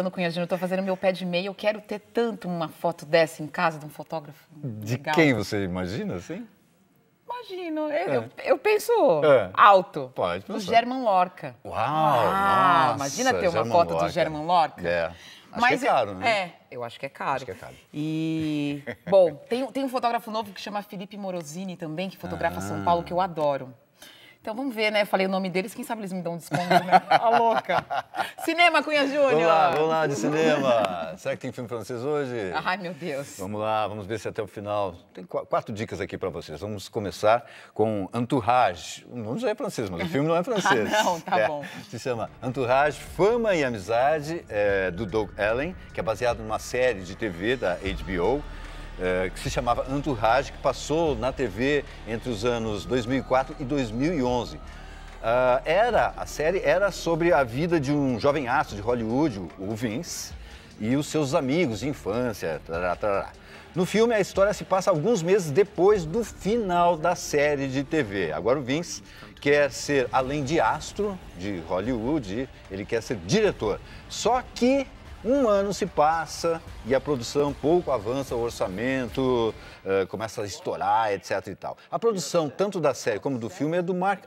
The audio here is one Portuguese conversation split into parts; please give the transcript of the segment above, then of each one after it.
Falando com a Gina, eu tô fazendo meu pé de meia, eu quero ter tanto uma foto dessa em casa de um fotógrafo. De legal. quem você imagina, assim? Imagino, eu, é. eu, eu penso é. alto. Pode pensar. Do German Lorca. Uau! Ah, nossa, imagina ter uma German foto Lorca. do German Lorca. É. Acho Mas, que é caro, né? É, eu acho que é caro. Acho que é caro. E, bom, tem, tem um fotógrafo novo que chama Felipe Morosini também, que fotografa ah. São Paulo, que eu adoro. Então vamos ver, né? Falei o nome deles, quem sabe eles me dão um desconto, né? A louca. Cinema Cunha Júnior. Vamos lá, vamos lá de cinema. Será que tem filme francês hoje? Ai, meu Deus. Vamos lá, vamos ver se até o final. Tem quatro dicas aqui para vocês. Vamos começar com Entourage. O nome já é francês, mas o filme não é francês. ah, não, tá é. bom. Se chama Entourage, Fama e Amizade, é, do Doug Allen, que é baseado numa série de TV da HBO. É, que se chamava Entourage, que passou na TV entre os anos 2004 e 2011. Uh, ah, era a série era sobre a vida de um jovem astro de Hollywood, o Vince, e os seus amigos de infância. Tará, tará. No filme, a história se passa alguns meses depois do final da série de TV. Agora o Vince quer ser, além de astro de Hollywood, ele quer ser diretor. Só que um ano se passa e a produção pouco avança, o orçamento uh, começa a estourar, etc e tal. A produção, tanto da série como do filme, é do Mark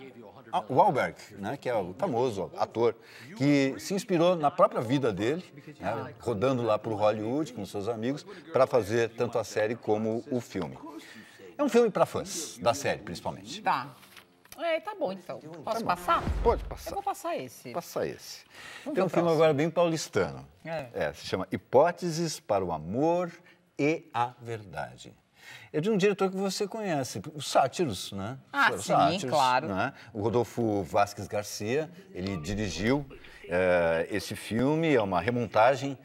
Wahlberg, né, que é o famoso ator, que se inspirou na própria vida dele, né, rodando lá para o Hollywood com seus amigos, para fazer tanto a série como o filme. É um filme para fãs, da série principalmente. Tá. É, tá bom então. Posso tá passar? Bom. Pode passar. Eu vou passar esse. Passar esse. Vamos Tem um filme agora bem paulistano. É. é. Se chama Hipóteses para o Amor e a Verdade. É de um diretor que você conhece, os Sátiros, né? Ah, sim, sátiros, claro. Né? O Rodolfo Vasques Garcia, ele dirigiu é, esse filme, é uma remontagem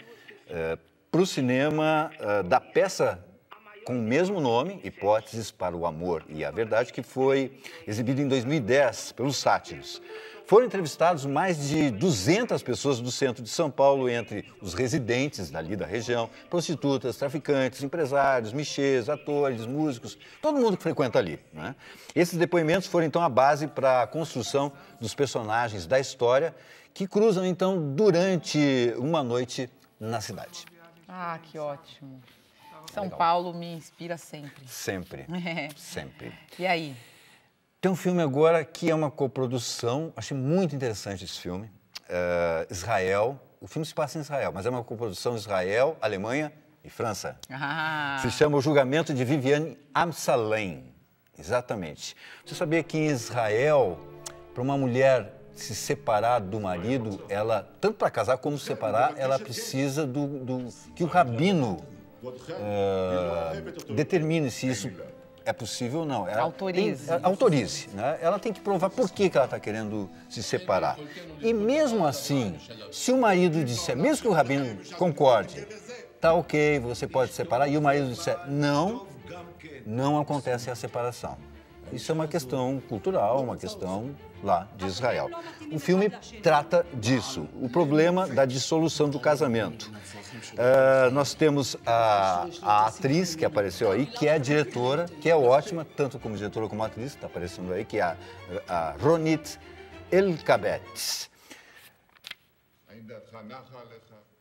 é, eh, para o cinema é, da peça com o mesmo nome, Hipóteses para o Amor e a Verdade, que foi exibido em 2010 pelos Sátiros. Foram entrevistados mais de 200 pessoas do centro de São Paulo, entre os residentes dali da região, prostitutas, traficantes, empresários, michês, atores, músicos, todo mundo que frequenta ali. Né? Esses depoimentos foram então a base para a construção dos personagens da história, que cruzam então durante uma noite na cidade. Ah, que ótimo! São legal. Paulo me inspira sempre. Sempre. É. Sempre. E aí? Tem um filme agora que é uma coprodução, achei muito interessante esse filme. Uh, Israel. O filme se passa em Israel, mas é uma coprodução Israel, Alemanha e França. Ah. Se chama O Julgamento de Viviane Amsalem. Exatamente. Você sabia que em Israel, para uma mulher se separar do marido, ela, tanto para casar como separar, ela precisa do, do que o rabino ah, determine se é isso é possível ou não. Ela autorize. Tem, autorize. Né? Ela tem que provar por que, que ela está querendo se separar. E mesmo assim, se o marido disser, mesmo que o rabino concorde, tá ok, você pode separar, e o marido disser não, não acontece a separação. Isso é uma questão cultural, uma questão lá de Israel. O filme trata disso, o problema da dissolução do casamento. Uh, nós temos a, a, atriz que apareceu aí, que é diretora, que é ótima, tanto como diretora como atriz, está aparecendo aí, que é a, a Ronit Elkabetz.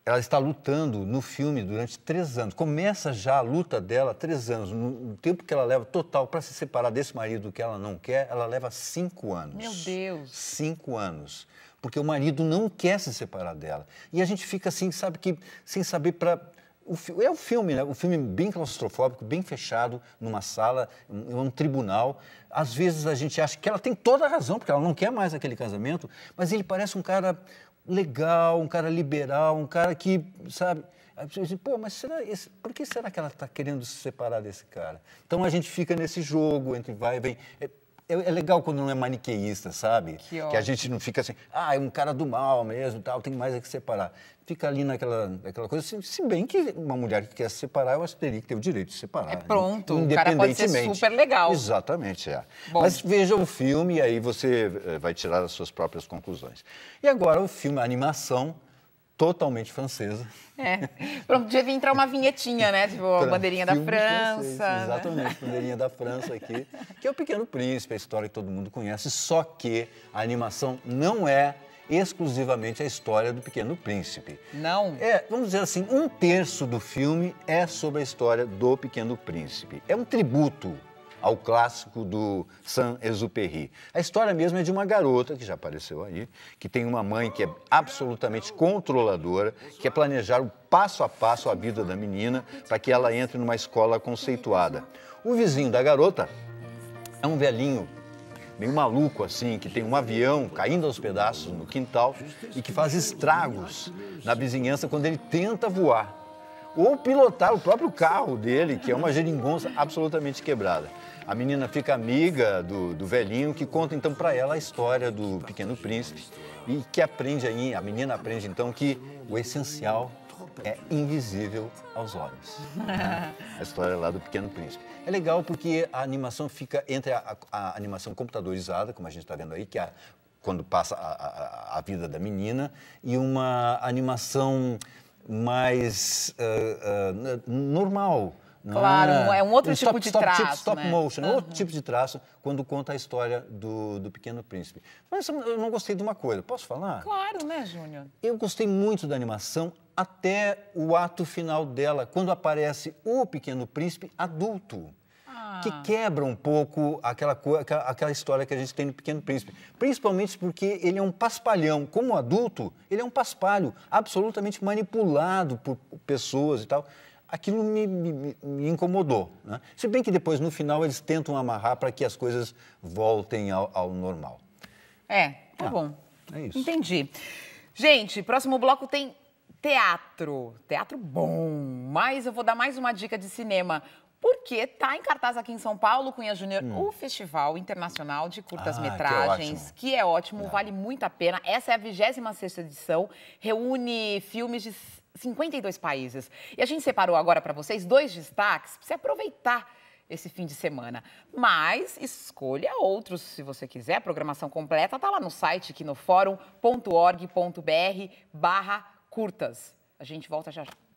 Ela está lutando no filme durante três anos. Começa já a luta dela três anos. No tempo que ela leva total para se separar desse marido que ela não quer, ela leva cinco anos. Meu Deus! Cinco anos porque o marido não quer se separar dela. E a gente fica assim, sabe que sem saber para é um filme, né? Um filme é bem claustrofóbico, bem fechado, numa sala, num um tribunal. Às vezes a gente acha que ela tem toda a razão, porque ela não quer mais aquele casamento, mas ele parece um cara legal, um cara liberal, um cara que, sabe? Aí você diz, pô, mas será esse, por que será que ela está querendo se separar desse cara? Então a gente fica nesse jogo entre vai e vem. É, é, é, legal quando não é maniqueísta, sabe? Que, que, a gente não fica assim, ah, é um cara do mal mesmo, tal, tem mais é que separar. Fica ali naquela, naquela coisa, se, se, bem que uma mulher que quer se separar, eu acho que teria que ter o direito de se separar. É né? pronto, né? independentemente. O cara pode ser super legal. Exatamente, é. Bom. Mas veja o filme e aí você eh, vai tirar as suas próprias conclusões. E agora o filme, a animação, totalmente francesa. É. Pronto, devia entrar uma vinhetinha, né? Tipo, a bandeirinha da França. Francês, né? exatamente, né? bandeirinha da França aqui. Que é o Pequeno Príncipe, a história que todo mundo conhece, só que a animação não é exclusivamente a história do Pequeno Príncipe. Não? É, vamos dizer assim, um terço do filme é sobre a história do Pequeno Príncipe. É um tributo ao clássico do Saint-Exupéry. A história mesmo é de uma garota, que já apareceu aí, que tem uma mãe que é absolutamente controladora, que é planejar o passo a passo a vida da menina para que ela entre numa escola conceituada. O vizinho da garota é um velhinho meio maluco assim, que tem um avião caindo aos pedaços no quintal e que faz estragos na vizinhança quando ele tenta voar ou pilotar o próprio carro dele, que é uma geringonça absolutamente quebrada. A menina fica amiga do, do velhinho, que conta então para ela a história do pequeno príncipe e que aprende aí, a menina aprende então que o essencial é invisível aos olhos. Né? A história lá do Pequeno Príncipe. É legal porque a animação fica entre a, a, a animação computadorizada, como a gente está vendo aí, que é quando passa a, vida da menina, e uma animação mais uh, uh, normal. Claro, não é, é um outro um tipo stop, de stop, traço. Tipo, stop né? motion, é uhum. outro tipo de traço quando conta a história do, do Pequeno Príncipe. Mas eu não gostei de uma coisa, posso falar? Claro, né, Júnior? Eu gostei muito da animação até o ato final dela, quando aparece o Pequeno Príncipe adulto. Que quebra um pouco aquela, aquela, aquela história que a gente tem no Pequeno Príncipe. Principalmente porque ele é um paspalhão. Como adulto, ele é um paspalho, absolutamente manipulado por pessoas e tal aquilo me, me, me incomodou. Né? Se bem que depois, no final, eles tentam amarrar para que as coisas voltem ao, ao normal. É, tá ah, bom. É isso. Entendi. Gente, próximo bloco tem teatro. Teatro bom. Mas eu vou dar mais uma dica de cinema. Porque tá em cartaz aqui em São Paulo, Cunha Júnior, hum. o Festival Internacional de Curtas-Metragens, ah, que, é que, é ótimo, é. vale muito a pena. Essa é a 26 sexta edição, reúne filmes de 52 países. E a gente separou agora para vocês dois destaques para você aproveitar esse fim de semana. Mas escolha outros se você quiser. A programação completa está lá no site, aqui no fórum.org.br barra curtas. A gente volta já.